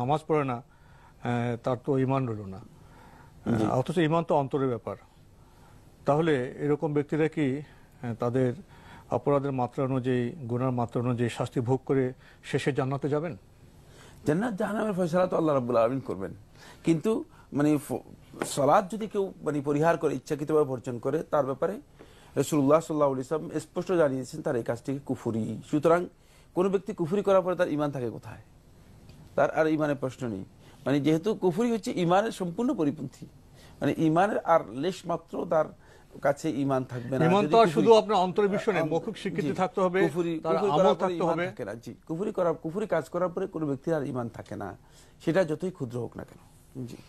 নামাজ পড়ে না তার তো ইমান রইল না অথচ ইমান তো অন্তরের ব্যাপার তাহলে এরকম ব্যক্তিরা কি তাদের অপরাধের মাত্রা অনুযায়ী গুণার মাত্রা অনুযায়ী শাস্তি ভোগ করে শেষে জান্নাতে যাবেন জান্নাত জাহানামের ফয়সলা তো আল্লাহ রাবুল আলমিন করবেন কিন্তু মানে সলাদ যদি কেউ মানে পরিহার করে ইচ্ছাকৃতভাবে বর্জন করে তার ব্যাপারে রসুল্লাহ সাল্লাহ ইসলাম স্পষ্ট জানিয়েছেন তার এই কাজটিকে কুফুরি সুতরাং কোনো ব্যক্তি কুফুরি করার পরে তার ইমান থাকে কোথায় তার আর ইমানের প্রশ্ন নেই মানে যেহেতু কুফুরি হচ্ছে ইমানের সম্পূর্ণ পরিপন্থী মানে ইমানের আর লেশ মাত্র তার কাছে ইমান থাকবে না ইমান তো শুধু আপনার অন্তর্বিষণে মৌখিক স্বীকৃতি থাকতে হবে কুফুরি আমল থাকতে হবে না জি কুফুরি করা কুফুরি কাজ করার পরে কোনো ব্যক্তির আর ইমান থাকে না সেটা যতই ক্ষুদ্র হোক না কেন জি